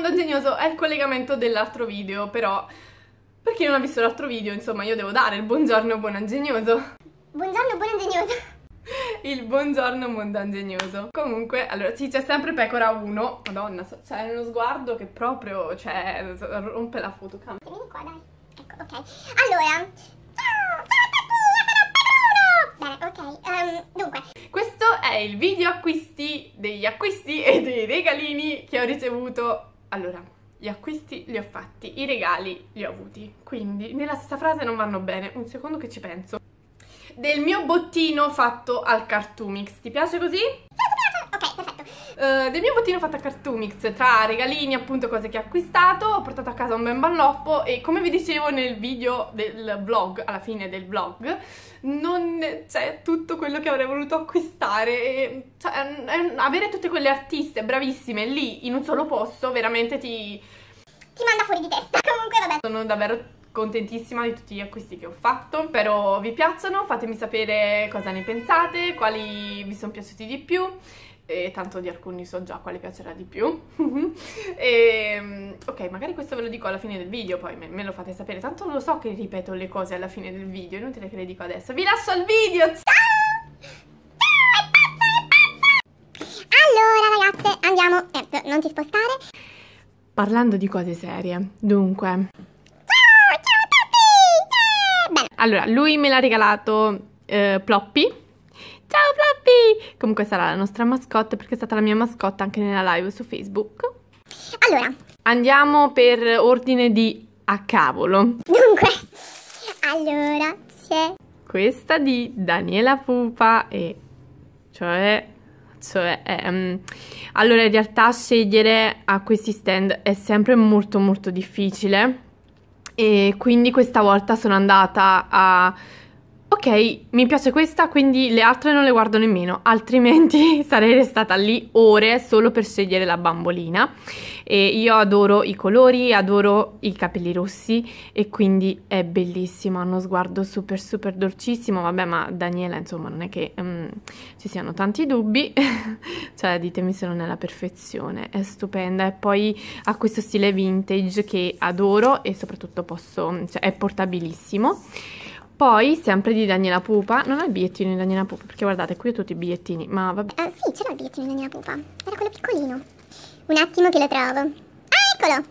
mondo ingegnoso è il collegamento dell'altro video, però per chi non ha visto l'altro video, insomma, io devo dare il buongiorno buon ingegnoso. Buongiorno buon ingegnoso. Il buongiorno mondo ingegnoso. Comunque, allora, sì, c'è sempre Pecora 1. Madonna, c'è uno sguardo che proprio, cioè, rompe la fotocamera. Vieni qua, dai. Ecco, ok. Allora, ciao, ciao a tutti, Bene, ok, um, dunque. Questo è il video acquisti degli acquisti e dei regalini che ho ricevuto allora, gli acquisti li ho fatti, i regali li ho avuti, quindi nella stessa frase non vanno bene, un secondo che ci penso. Del mio bottino fatto al Cartoomix, ti piace così? Eh, del mio bottino fatto a Cartoomix, tra regalini, appunto cose che ho acquistato, ho portato a casa un ben balloppo e come vi dicevo nel video del vlog, alla fine del vlog, non c'è cioè, tutto quello che avrei voluto acquistare, e, cioè, avere tutte quelle artiste bravissime lì in un solo posto veramente ti... Ti manda fuori di testa, comunque vabbè. Sono davvero contentissima di tutti gli acquisti che ho fatto spero vi piacciono, fatemi sapere cosa ne pensate, quali vi sono piaciuti di più e tanto di alcuni so già quale piacerà di più. e, mm, ok, magari questo ve lo dico alla fine del video, poi me, me, lo fate sapere, tanto lo so che ripeto le cose alla fine del video, inutile che le dico adesso. Vi lascio al video, ciao! Allora ragazze, andiamo, eh, non ti spostare. Parlando di cose serie, dunque... Ciao, ciao a tutti! Yeah! Allora, lui me l'ha regalato eh, Ploppy, Ciao Flappy! Comunque sarà la nostra mascotte perché è stata la mia mascotte anche nella live su Facebook. Allora. Andiamo per ordine di a cavolo. Dunque, allora c'è... Questa di Daniela Pupa e... Cioè... Cioè, ehm, allora in realtà scegliere a questi stand è sempre molto molto difficile e quindi questa volta sono andata a ok, mi piace questa, quindi le altre non le guardo nemmeno, altrimenti sarei restata lì ore solo per scegliere la bambolina. E io adoro i colori, adoro i capelli rossi e quindi è bellissimo, ha uno sguardo super super dolcissimo, vabbè ma Daniela insomma non è che um, ci siano tanti dubbi, cioè ditemi se non è la perfezione, è stupenda e poi ha questo stile vintage che adoro e soprattutto posso, cioè è portabilissimo poi, sempre di Daniela Pupa, non ho il bigliettino di Daniela Pupa, perché guardate, qui ho tutti i bigliettini, ma vabbè. Uh, sì, c'era il bigliettino di Daniela Pupa, era quello piccolino. Un attimo che lo trovo. Ah, eccolo!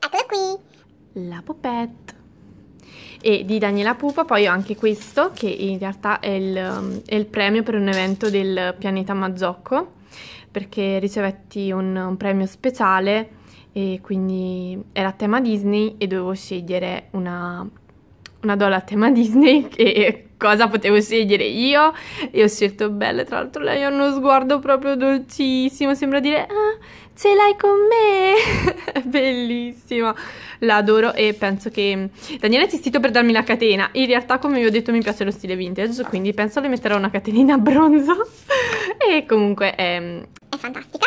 Eccolo qui! La pupette. E di Daniela Pupa poi ho anche questo, che in realtà è il, um, è il premio per un evento del pianeta Mazzocco, perché ricevetti un, un premio speciale e quindi era tema Disney e dovevo scegliere una una doll a tema Disney che cosa potevo scegliere io e ho scelto Belle, tra l'altro lei ha uno sguardo proprio dolcissimo, sembra dire ah, ce l'hai con me, bellissima, l'adoro e penso che mm, Daniele ha insistito per darmi la catena, in realtà come vi ho detto mi piace lo stile vintage, quindi penso le metterò una catenina bronzo e comunque è, ehm, è fantastico.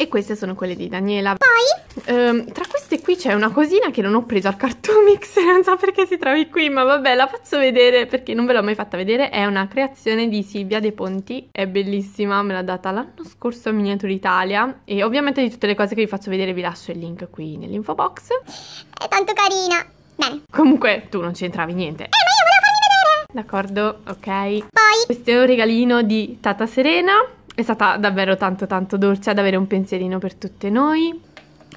E queste sono quelle di Daniela. Poi? Um, tra queste qui c'è una cosina che non ho preso al Cartoon Mix, non so perché si trovi qui, ma vabbè la faccio vedere perché non ve l'ho mai fatta vedere. È una creazione di Silvia De Ponti, è bellissima, me l'ha data l'anno scorso a Miniature Italia e ovviamente di tutte le cose che vi faccio vedere vi lascio il link qui nell'info box. È tanto carina. Bene. Comunque tu non c'entravi niente. Eh ma io volevo farmi vedere! D'accordo, ok. Poi? Questo è un regalino di Tata Serena è stata davvero tanto tanto dolce ad avere un pensierino per tutte noi.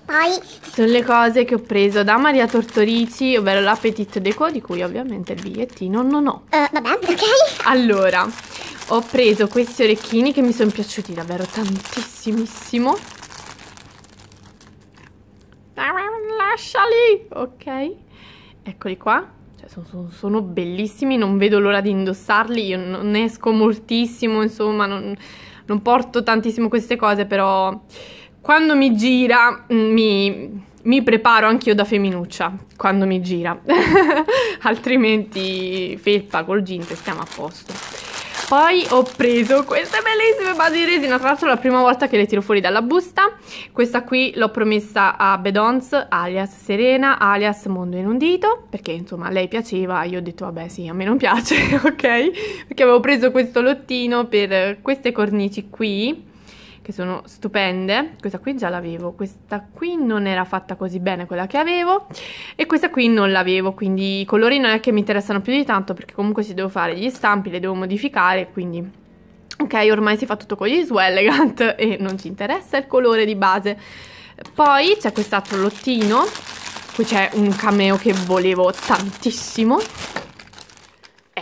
Poi sono le cose che ho preso da Maria Tortorici, ovvero l'Appetit Deco, di cui ovviamente il bigliettino non ho. Uh, eh, vabbè, ok. Allora, ho preso questi orecchini che mi sono piaciuti davvero tantissimissimo. Lasciali, ok. Eccoli qua. Cioè, sono, sono, bellissimi, non vedo l'ora di indossarli, io non esco moltissimo, insomma, non non porto tantissimo queste cose, però quando mi gira mm, mi, mi preparo anch'io da femminuccia, quando mi gira, altrimenti felpa col jean stiamo a posto. Poi ho preso queste bellissime basi di resina, tra l'altro è la prima volta che le tiro fuori dalla busta. Questa qui l'ho promessa a Bedons, alias Serena, alias Mondo in un dito perché insomma a lei piaceva, io ho detto vabbè sì, a me non piace, ok? Perché avevo preso questo lottino per queste cornici qui, che sono stupende questa qui già l'avevo questa qui non era fatta così bene quella che avevo e questa qui non l'avevo quindi i colori non è che mi interessano più di tanto perché comunque ci devo fare gli stampi li devo modificare quindi ok ormai si fa tutto con gli swell elegant e non ci interessa il colore di base poi c'è quest'altro lottino qui c'è un cameo che volevo tantissimo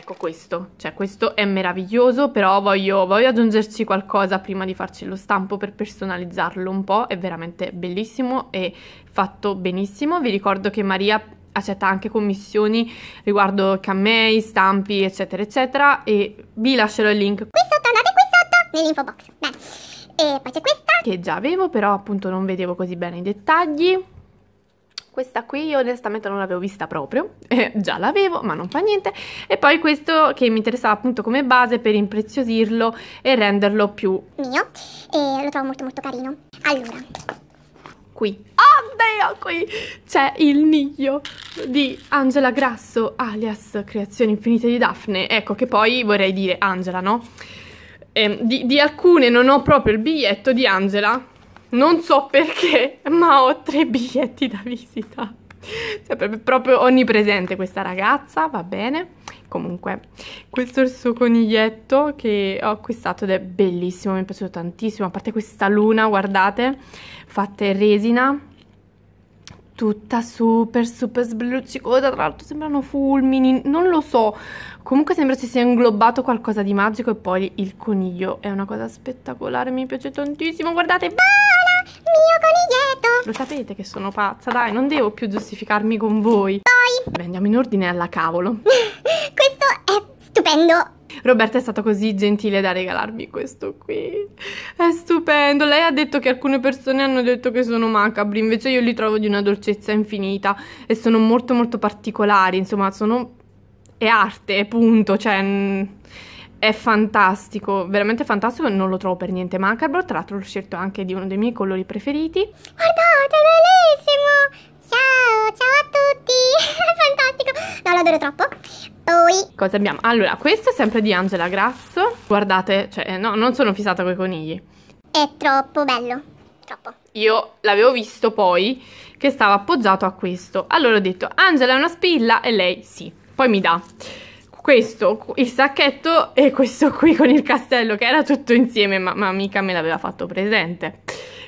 ecco questo, cioè questo è meraviglioso, però voglio, voglio aggiungerci qualcosa prima di farci lo stampo per personalizzarlo un po', è veramente bellissimo e fatto benissimo, vi ricordo che Maria accetta anche commissioni riguardo cammei, stampi, eccetera, eccetera. E vi lascerò il link qui sotto, andate qui sotto, nell'info box. Bene. E poi c'è questa. Che già avevo, però appunto non vedevo così bene i dettagli questa qui io onestamente non l'avevo vista proprio, eh, già l'avevo ma non fa niente, e poi questo che mi interessava appunto come base per impreziosirlo e renderlo più mio, e lo trovo molto molto carino. Allora, qui, oddio qui, c'è il niglio di Angela Grasso alias Creazioni Infinite di Daphne, ecco che poi vorrei dire Angela no? Eh, di, di alcune non ho proprio il biglietto di Angela non so perché, ma ho tre biglietti da visita. Cioè, proprio, proprio onnipresente questa ragazza, va bene. Comunque, questo è il suo coniglietto che ho acquistato ed è bellissimo, mi è piaciuto tantissimo. A parte questa luna, guardate, fatta in resina, tutta super super sbluccicosa, tra l'altro sembrano fulmini, non lo so, comunque sembra si sia inglobato qualcosa di magico e poi il coniglio è una cosa spettacolare, mi piace tantissimo, guardate, vola mio coniglietto! Lo sapete che sono pazza, dai, non devo più giustificarmi con voi. Poi! Beh, andiamo in ordine alla cavolo. Questo è stupendo! Roberta è stata così gentile da regalarmi questo qui. È stupendo. Lei ha detto che alcune persone hanno detto che sono macabri, invece io li trovo di una dolcezza infinita e sono molto molto particolari, insomma, sono è arte, è punto, cioè è fantastico, veramente fantastico, non lo trovo per niente macabro, tra l'altro l'ho scelto anche di uno dei miei colori preferiti. Guardate, è bellissimo! ciao a tutti! Fantastico! No, lo adoro troppo. Poi... Cosa abbiamo? Allora, questo è sempre di Angela Grasso. Guardate, cioè, eh, no, non sono fissata con i conigli. È troppo bello. Troppo. Io l'avevo visto poi che stava appoggiato a questo. Allora ho detto, Angela è una spilla e lei sì. Poi mi dà questo, il sacchetto e questo qui con il castello che era tutto insieme ma, ma mica me l'aveva fatto presente.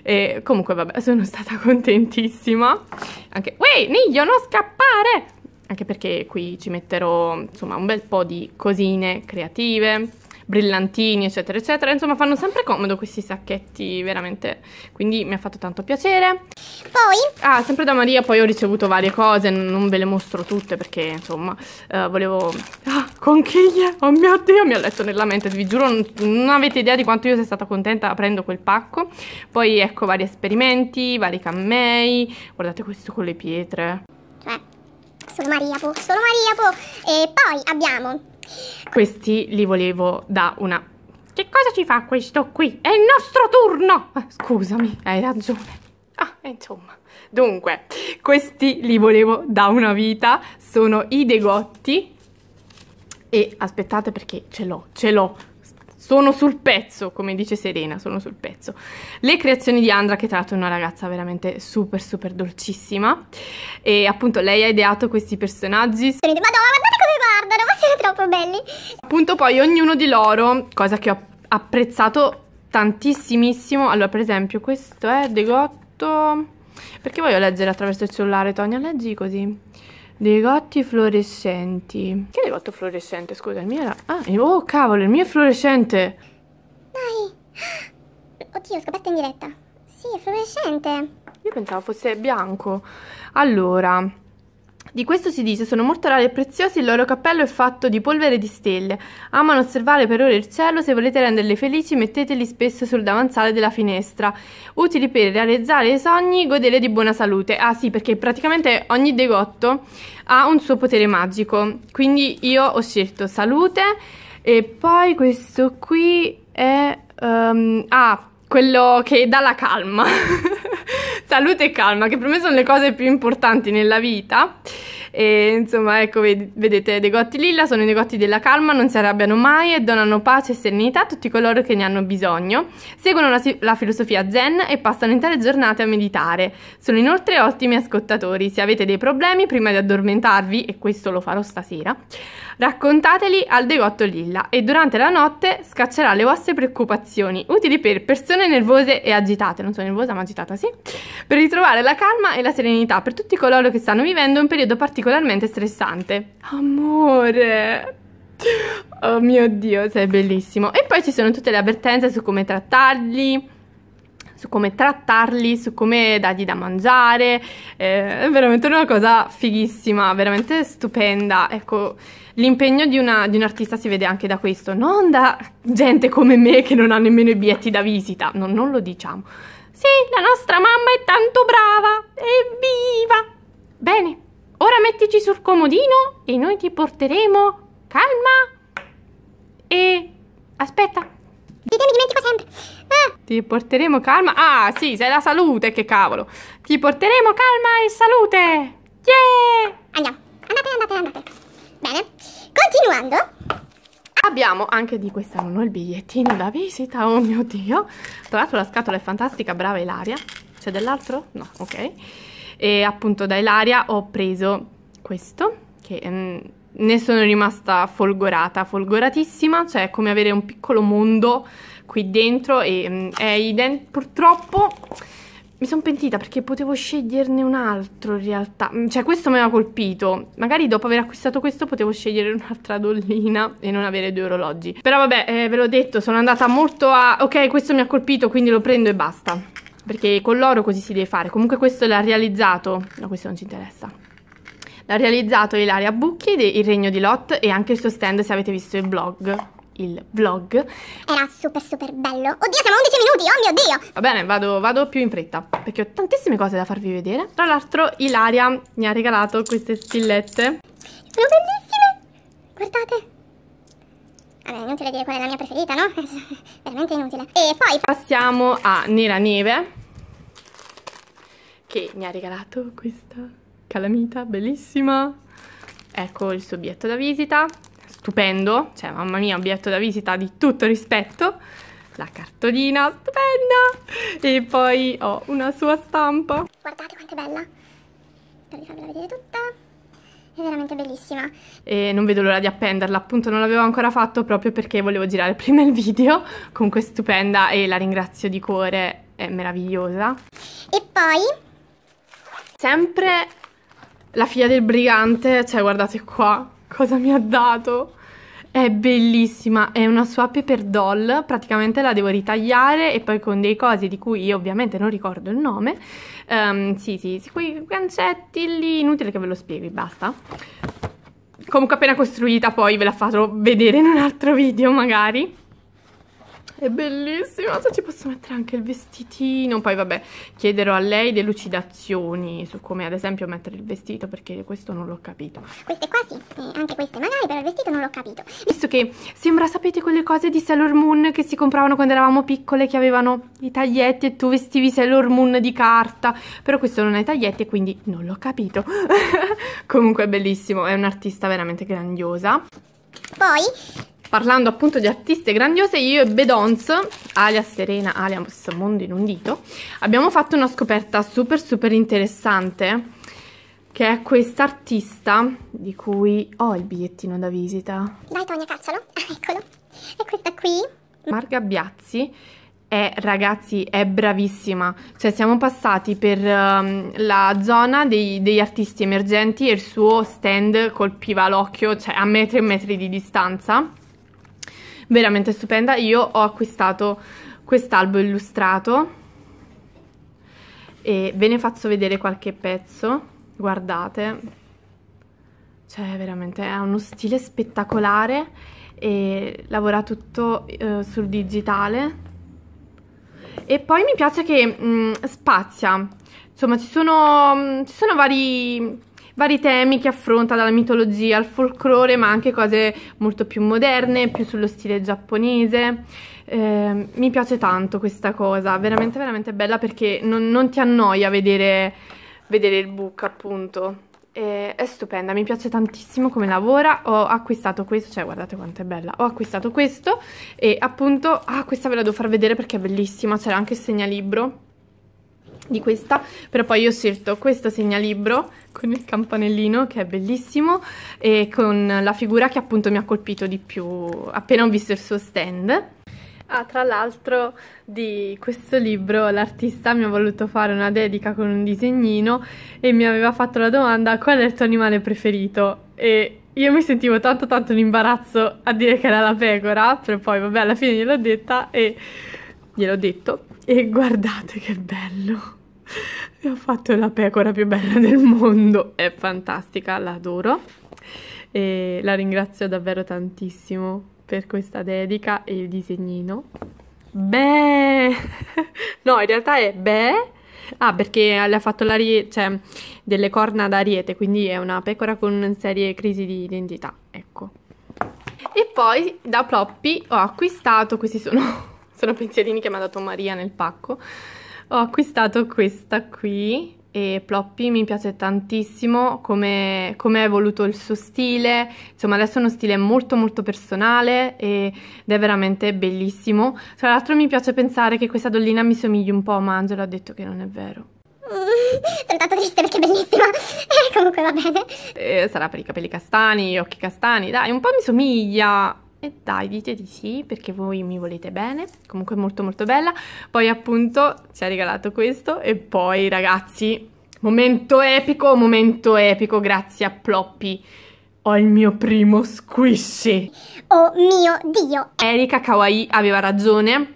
E comunque vabbè, sono stata contentissima. Anche, uè, Niglio, non scappare! Anche perché qui ci metterò, insomma, un bel po' di cosine creative brillantini, eccetera, eccetera. Insomma, fanno sempre comodo questi sacchetti, veramente. Quindi mi ha fatto tanto piacere. Poi? Ah, sempre da Maria, poi ho ricevuto varie cose, non ve le mostro tutte perché, insomma, eh, volevo... Ah, conchiglie! Oh mio Dio, mi ha letto nella mente, vi giuro, non, non avete idea di quanto io sia stata contenta aprendo quel pacco. Poi, ecco, vari esperimenti, vari cammei. Guardate questo con le pietre. Cioè, solo Maria può, solo Maria può. E poi abbiamo questi li volevo da una... Che cosa ci fa questo qui? È il nostro turno! Scusami, hai ragione. Ah, eh, insomma. Dunque, questi li volevo da una vita. Sono i degotti. E aspettate perché ce l'ho, ce l'ho sono sul pezzo, come dice Serena, sono sul pezzo. Le creazioni di Andra, che tra l'altro è una ragazza veramente super super dolcissima, e appunto lei ha ideato questi personaggi. Madonna, guardate come guardano, ma siete troppo belli! Appunto poi ognuno di loro, cosa che ho apprezzato tantissimissimo. allora per esempio questo è De Gotto, perché voglio leggere attraverso il cellulare Tonia, leggi così. Degotti fluorescenti. Che degotto fluorescente? Scusa, il mio era... Ah, eh, oh cavolo, il mio è fluorescente. Dai. Oddio, ho in diretta. Sì, è fluorescente. Io pensavo fosse bianco. Allora, di questo si dice sono molto rari e preziosi, il loro cappello è fatto di polvere di stelle. Amano osservare per ore il cielo, se volete renderle felici metteteli spesso sul davanzale della finestra. Utili per realizzare i sogni, godere di buona salute. Ah sì, perché praticamente ogni degotto ha un suo potere magico. Quindi io ho scelto salute e poi questo qui è... Um, ah, quello che dà la calma. salute e calma, che per me sono le cose più importanti nella vita. E insomma, ecco, vedete, negozi Lilla sono i negozi della calma, non si arrabbiano mai e donano pace e serenità a tutti coloro che ne hanno bisogno. Seguono la, la filosofia zen e passano intere giornate a meditare. Sono inoltre ottimi ascoltatori. Se avete dei problemi, prima di addormentarvi, e questo lo farò stasera, Raccontateli al Degotto Lilla e durante la notte scaccerà le vostre preoccupazioni, utili per persone nervose e agitate, non sono nervosa ma agitata sì, per ritrovare la calma e la serenità per tutti coloro che stanno vivendo un periodo particolarmente stressante. Amore! Oh mio Dio, sei bellissimo! E poi ci sono tutte le avvertenze su come trattarli su come trattarli, su come dargli da mangiare, eh, è veramente una cosa fighissima, veramente stupenda, ecco, l'impegno di, una, di un artista si vede anche da questo, non da gente come me che non ha nemmeno i biglietti da visita, no, non lo diciamo. Sì, la nostra mamma è tanto brava, evviva! Bene, ora mettici sul comodino e noi ti porteremo... Calma! E... aspetta! Io mi dimentico sempre! Ti porteremo calma. Ah, sì, sei la salute, che cavolo. Ti porteremo calma e salute. Yeah! Andiamo. Andate, andate, andate. Bene. Continuando. Abbiamo anche di quest'anno il bigliettino da visita, oh mio Dio. Tra l'altro la scatola è fantastica, brava Ilaria. C'è dell'altro? No, ok. E appunto da Ilaria ho preso questo, che... Mh, mm, ne sono rimasta folgorata, folgoratissima, cioè è come avere un piccolo mondo qui dentro e mm, è ident purtroppo mi sono pentita perché potevo sceglierne un altro in realtà, mm, cioè questo mi ha colpito, magari dopo aver acquistato questo potevo scegliere un'altra dollina e non avere due orologi, però vabbè eh, ve l'ho detto sono andata molto a ok questo mi ha colpito quindi lo prendo e basta, perché con l'oro così si deve fare, comunque questo l'ha realizzato, no questo non ci interessa. L'ha realizzato Ilaria Bucchi, il regno di Lot e anche il suo stand se avete visto il blog il vlog. Era super super bello. Oddio, siamo a 11 minuti, oh mio Dio! Va bene, vado, vado più in fretta, perché ho tantissime cose da farvi vedere. Tra l'altro Ilaria mi ha regalato queste stillette. Sono bellissime! Guardate! Vabbè, inutile dire qual è la mia preferita, no? Veramente inutile. E poi... Passiamo a Nera Neve, che mi ha regalato questa calamita bellissima. Ecco il suo biglietto da visita stupendo, cioè mamma mia, obietto da visita di tutto rispetto, la cartolina stupenda e poi ho una sua stampa. Guardate quanto è bella, spero di farvela vedere tutta. È veramente bellissima. E non vedo l'ora di appenderla, appunto non l'avevo ancora fatto proprio perché volevo girare prima il video. Comunque è stupenda e la ringrazio di cuore, è meravigliosa. E poi... Sempre la figlia del brigante, cioè guardate qua, cosa mi ha dato. È bellissima, è una swap per doll, praticamente la devo ritagliare e poi con dei cosi di cui io ovviamente non ricordo il nome. Um, sì, sì, quei gancetti lì, inutile che ve lo spieghi, basta. Comunque appena costruita poi ve la farò vedere in un altro video magari è bellissima se ci posso mettere anche il vestitino poi vabbè chiederò a lei delucidazioni su come ad esempio mettere il vestito perché questo non l'ho capito queste qua sì eh, anche queste magari però il vestito non l'ho capito visto che sembra sapete quelle cose di Sailor Moon che si compravano quando eravamo piccole che avevano i taglietti e tu vestivi Sailor Moon di carta però questo non ha i taglietti e quindi non l'ho capito comunque è bellissimo è un'artista veramente grandiosa poi parlando appunto di artiste grandiose, io e Bedons, alias Serena, alias Mondo in un dito, abbiamo fatto una scoperta super super interessante, che è questa artista di cui ho il bigliettino da visita. Dai Tonia, caccialo, eccolo, è questa qui. Marga Biazzi, è, ragazzi, è bravissima. Cioè, siamo passati per um, la zona dei, degli artisti emergenti e il suo stand colpiva l'occhio, cioè a metri e metri di distanza veramente stupenda. Io ho acquistato quest'albo illustrato e ve ne faccio vedere qualche pezzo, guardate. Cioè, veramente ha uno stile spettacolare e lavora tutto eh, sul digitale. E poi mi piace che mh, mm, spazia, insomma ci sono, mh, mm, ci sono vari vari temi che affronta dalla mitologia al folklore, ma anche cose molto più moderne, più sullo stile giapponese. Eh, mi piace tanto questa cosa, veramente veramente bella perché non, non ti annoia vedere, vedere, il book appunto. Eh, è stupenda, mi piace tantissimo come lavora, ho acquistato questo, cioè guardate quanto è bella, ho acquistato questo e appunto, ah questa ve la devo far vedere perché è bellissima, c'era anche il segnalibro di questa, però poi ho scelto questo segnalibro con il campanellino che è bellissimo e con la figura che appunto mi ha colpito di più appena ho visto il suo stand. Ah, tra l'altro di questo libro l'artista mi ha voluto fare una dedica con un disegnino e mi aveva fatto la domanda qual è il tuo animale preferito e io mi sentivo tanto tanto in imbarazzo a dire che era la pecora, però poi vabbè alla fine gliel'ho detta e gliel'ho detto e guardate che bello! e ho fatto la pecora più bella del mondo, è fantastica, l'adoro e la ringrazio davvero tantissimo per questa dedica e il disegnino. Beh, no in realtà è beh, ah perché le ha fatto cioè, delle corna d'ariete, quindi è una pecora con serie crisi di identità, ecco. E poi da Ploppy ho acquistato, questi sono, sono pensierini che mi ha dato Maria nel pacco, ho acquistato questa qui e Ploppy mi piace tantissimo come, come è evoluto il suo stile, insomma adesso è uno stile molto molto personale ed è veramente bellissimo. Tra l'altro mi piace pensare che questa dollina mi somigli un po' a Mangelo, ha detto che non è vero. Mm, sono tanto triste perché è bellissima, eh, comunque va bene. Eh, sarà per i capelli castani, gli occhi castani, dai un po' mi somiglia, e dai dite di sì perché voi mi volete bene comunque molto molto bella poi appunto ci ha regalato questo e poi ragazzi momento epico momento epico grazie a Ploppy ho il mio primo squishy oh mio dio Erika Kawaii aveva ragione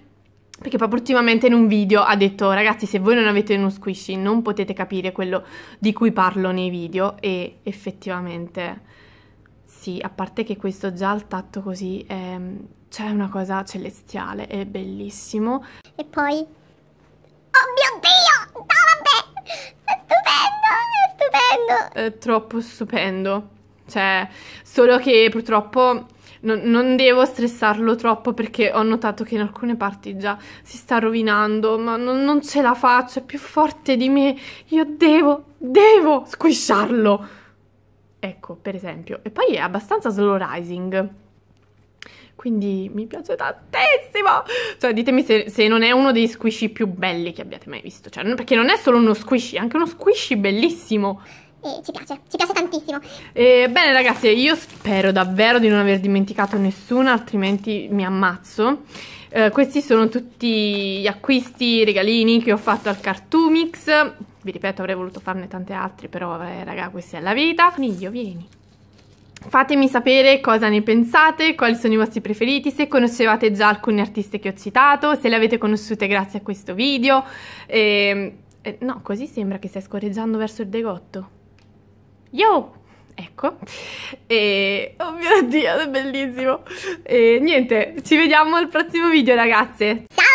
perché proprio ultimamente in un video ha detto ragazzi se voi non avete uno squishy non potete capire quello di cui parlo nei video e effettivamente sì, a parte che questo già al tatto così è, ehm, c'è una cosa celestiale, è bellissimo. E poi... Oh mio Dio! No, vabbè! È stupendo, è stupendo! È troppo stupendo. Cioè, solo che purtroppo non, non, devo stressarlo troppo perché ho notato che in alcune parti già si sta rovinando, ma non, non ce la faccio, è più forte di me. Io devo, devo squisciarlo. Ecco, per esempio. E poi è abbastanza slow rising. Quindi mi piace tantissimo! Cioè, ditemi se, se, non è uno dei squishy più belli che abbiate mai visto. Cioè, perché non è solo uno squishy, è anche uno squishy bellissimo e ci piace, ci piace tantissimo. Eh, bene ragazzi, io spero davvero di non aver dimenticato nessuno, altrimenti mi ammazzo. Eh, questi sono tutti gli acquisti, i regalini che ho fatto al Cartoomix. Vi ripeto, avrei voluto farne tanti altri, però eh, raga, questa è la vita. Coniglio, vieni. Fatemi sapere cosa ne pensate, quali sono i vostri preferiti, se conoscevate già alcune artiste che ho citato, se le avete conosciute grazie a questo video. Eh, eh, no, così sembra che stai scorreggiando verso il degotto. Yo! Ecco, e... oh mio Dio, è bellissimo. E niente, ci vediamo al prossimo video ragazze. Ciao!